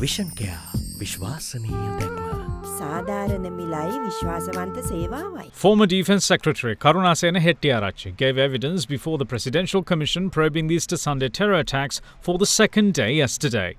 විශ්වාසනීය දැක්ම. සාධාරණ මිලයි විශ්වාසවන්ත සේවාවයි. Former Defense Secretary Karunasena Hettiarachi gave evidence before the Presidential Commission probing the Easter Sunday terror attacks for the second day yesterday.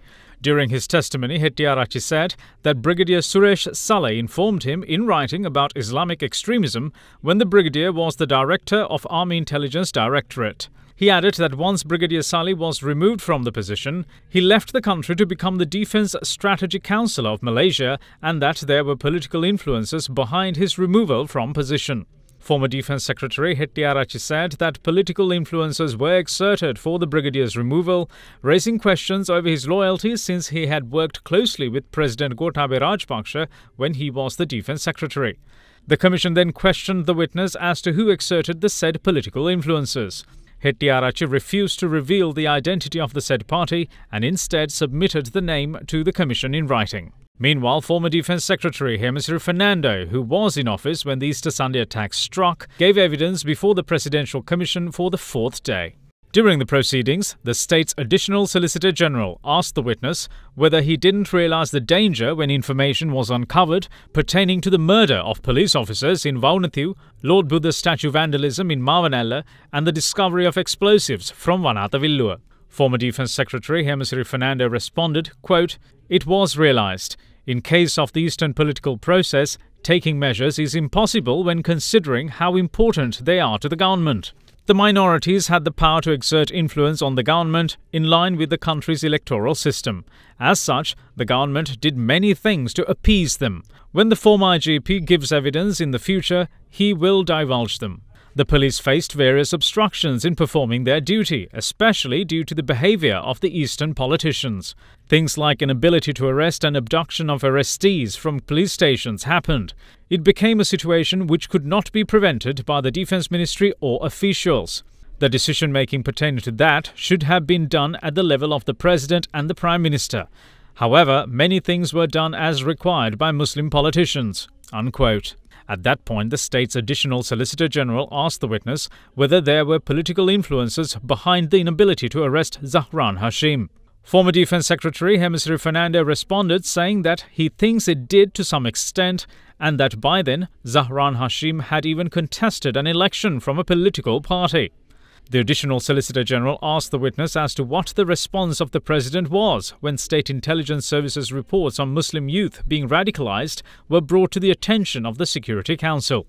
During his testimony, Hettiarachi said that Brigadier Suresh Saleh informed him in writing about Islamic extremism when the brigadier was the director of Army Intelligence Directorate. He added that once Brigadier Sali was removed from the position, he left the country to become the Defence Strategy Councillor of Malaysia and that there were political influences behind his removal from position. Former Defence Secretary Hetty Arachi said that political influences were exerted for the Brigadier's removal, raising questions over his loyalty since he had worked closely with President Gotabe Rajapaksa when he was the Defence Secretary. The Commission then questioned the witness as to who exerted the said political influences. Hettiarachi refused to reveal the identity of the said party and instead submitted the name to the commission in writing. Meanwhile, former Defense Secretary Hemisir Fernando, who was in office when the Easter Sunday attacks struck, gave evidence before the Presidential Commission for the fourth day. During the proceedings, the state's additional solicitor general asked the witness whether he didn't realize the danger when information was uncovered pertaining to the murder of police officers in Vaunathu, Lord Buddha's statue vandalism in Mavanella, and the discovery of explosives from Vanathavillua. Former Defense Secretary Hemisiri Fernando responded, quote, It was realized. In case of the Eastern political process, taking measures is impossible when considering how important they are to the government. The minorities had the power to exert influence on the government in line with the country's electoral system. As such, the government did many things to appease them. When the former IGP gives evidence in the future, he will divulge them. The police faced various obstructions in performing their duty, especially due to the behavior of the Eastern politicians. Things like inability to arrest and abduction of arrestees from police stations happened. It became a situation which could not be prevented by the defense ministry or officials. The decision making pertaining to that should have been done at the level of the president and the prime minister. However, many things were done as required by Muslim politicians. Unquote. At that point, the state's additional solicitor general asked the witness whether there were political influences behind the inability to arrest Zahran Hashim. Former Defense Secretary Hemisri Fernando responded saying that he thinks it did to some extent and that by then Zahran Hashim had even contested an election from a political party. The additional Solicitor General asked the witness as to what the response of the President was when State Intelligence Services reports on Muslim youth being radicalized were brought to the attention of the Security Council.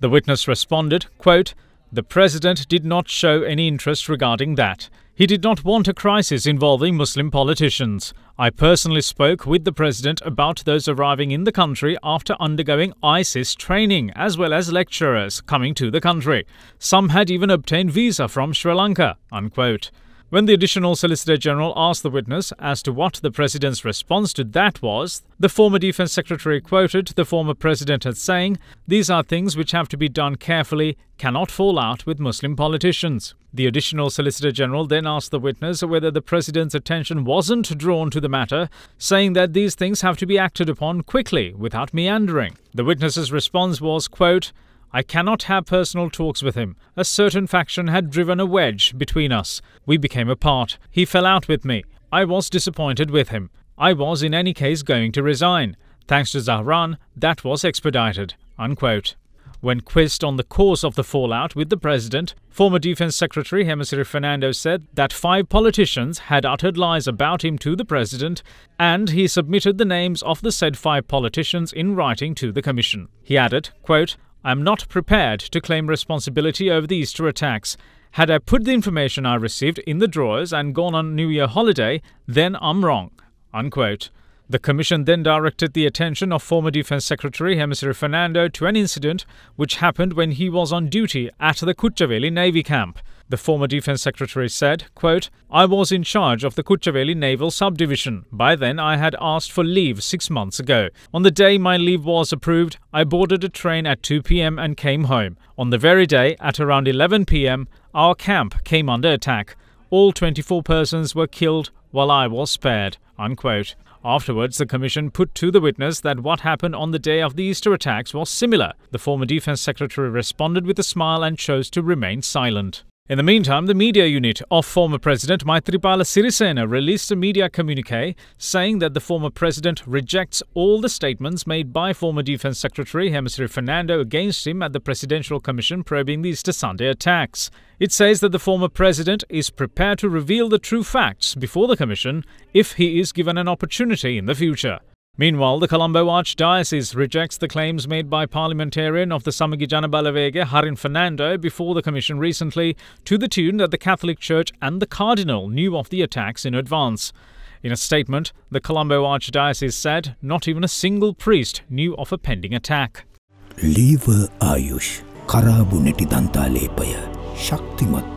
The witness responded, quote, the president did not show any interest regarding that. He did not want a crisis involving Muslim politicians. I personally spoke with the president about those arriving in the country after undergoing ISIS training, as well as lecturers coming to the country. Some had even obtained visa from Sri Lanka. Unquote. When the additional Solicitor General asked the witness as to what the president's response to that was, the former defense secretary quoted the former president as saying, These are things which have to be done carefully, cannot fall out with Muslim politicians. The additional Solicitor General then asked the witness whether the president's attention wasn't drawn to the matter, saying that these things have to be acted upon quickly, without meandering. The witness's response was, quote, I cannot have personal talks with him. A certain faction had driven a wedge between us. We became apart. He fell out with me. I was disappointed with him. I was in any case going to resign. Thanks to Zahran, that was expedited. Unquote. When quizzed on the cause of the fallout with the president, former Defense Secretary Hemisiri Fernando said that five politicians had uttered lies about him to the president, and he submitted the names of the said five politicians in writing to the commission. He added, quote, I'm not prepared to claim responsibility over the Easter attacks. Had I put the information I received in the drawers and gone on New Year holiday, then I'm wrong. Unquote. The Commission then directed the attention of former Defence Secretary Mr. Fernando to an incident which happened when he was on duty at the Kuchiveli Navy Camp. The former defense secretary said, quote, I was in charge of the Kuchaveli Naval Subdivision. By then, I had asked for leave six months ago. On the day my leave was approved, I boarded a train at 2 p.m. and came home. On the very day, at around 11 p.m., our camp came under attack. All 24 persons were killed while I was spared. Unquote. Afterwards, the Commission put to the witness that what happened on the day of the Easter attacks was similar. The former Defense Secretary responded with a smile and chose to remain silent. In the meantime, the media unit of former President Maitripala Sirisena released a media communique saying that the former president rejects all the statements made by former Defense Secretary Hemisri Fernando against him at the Presidential Commission probing the Easter Sunday attacks. It says that the former president is prepared to reveal the true facts before the Commission if he is given an opportunity in the future. Meanwhile, the Colombo Archdiocese rejects the claims made by parliamentarian of the Samagijana Balavega Harin Fernando, before the Commission recently, to the tune that the Catholic Church and the Cardinal knew of the attacks in advance. In a statement, the Colombo Archdiocese said not even a single priest knew of a pending attack. Leave Ayush, Karabuneti Dantalepaya, Shaktimat